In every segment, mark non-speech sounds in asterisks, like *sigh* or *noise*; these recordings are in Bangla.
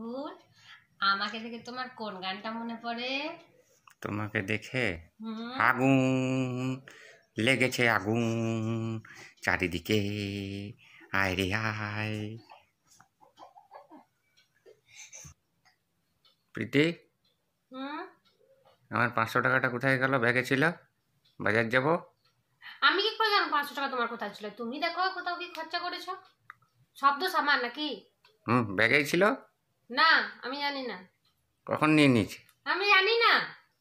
রাহুল আমাকে দেখে তোমার কোন গানটা মনে পড়ে তোমাকে দেখে আগুন লেগেছে আগুন চারিদিকে আয় রে প্রীতি আমার পাঁচশো টাকাটা কোথায় গেল ব্যাগে ছিল বাজার যাব আমি কি করে জানো পাঁচশো টাকা তোমার কোথায় ছিল তুমি দেখো কোথাও কি খরচা করেছো শব্দ সামান নাকি হুম ব্যাগেই ছিল না আমি জানি না কখন নিয়ে নিয়েছি আমি জানি না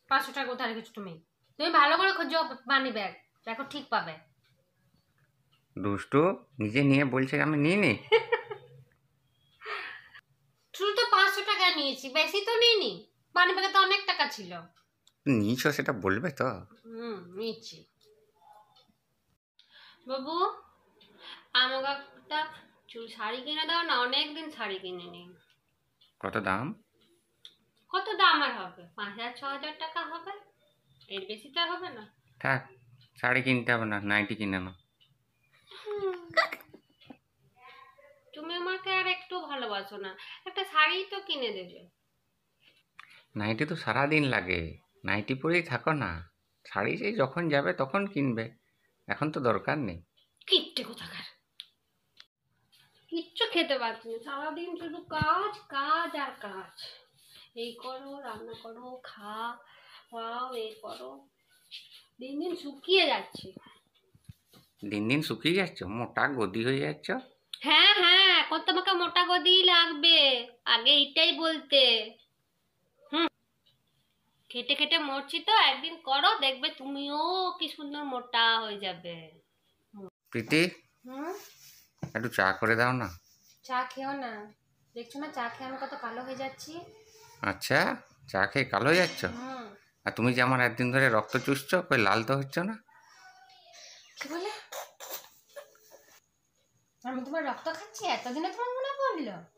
পাঁচশো টাকা কোথায় রেখেছো তুমি তুমি ভালো করে খোঁজো মানি ব্যাগ দেখো ঠিক পাবে দুষ্টু নিজে নিয়ে বলছে আমি নিয়ে নি *laughs* শুধু তো পাঁচশো টাকা নিয়েছি বেশি তো নিইনি মানি ব্যাগে তো অনেক টাকা ছিল নিয়েছো সেটা বলবে তো হুম নিয়েছি বাবু আমাকে একটা চুল শাড়ি কিনে দাও না অনেক দিন শাড়ি কিনে নিই কত দাম কত দাম আর হবে পাঁচ হাজার ছ হাজার টাকা হবে এর বেশি তো হবে না থাক শাড়ি কিনতে হবে না নাইটি কিনে না তুমি আমাকে আর একটু ভালোবাসো না একটা শাড়ি তো কিনে দেবে নাইটি তো সারাদিন লাগে নাইটি পরেই থাকো না শাড়ি যখন যাবে তখন কিনবে এখন তো দরকার নেই কিনতে কোথাকার কিচ্ছু খেতে পারছি না সারাদিন শুধু কাজ কাজ আর কাজ এই করো রান্না করো খা খাও এই করো দিন দিন শুকিয়ে যাচ্ছে দিন দিন শুকিয়ে যাচ্ছ মোটা গদি হয়ে যাচ্ছ হ্যাঁ হ্যাঁ এখন তোমাকে মোটা গদি লাগবে আগে এটাই বলতে হুম খেটে খেটে মরছি তো একদিন করো দেখবে তুমিও কি সুন্দর মোটা হয়ে যাবে প্রীতি হুম একটু চা করে দাও না চা খেও না দেখছো না চা খেয়ে আমি কত কালো হয়ে যাচ্ছি আচ্ছা চা খেয়ে কালো হয়ে যাচ্ছ আর তুমি যে আমার একদিন ধরে রক্ত চুষছ কই লাল তো হচ্ছ না কি বলে আমি তোমার রক্ত খাচ্ছি এতদিনে তোমার মনে পড়লো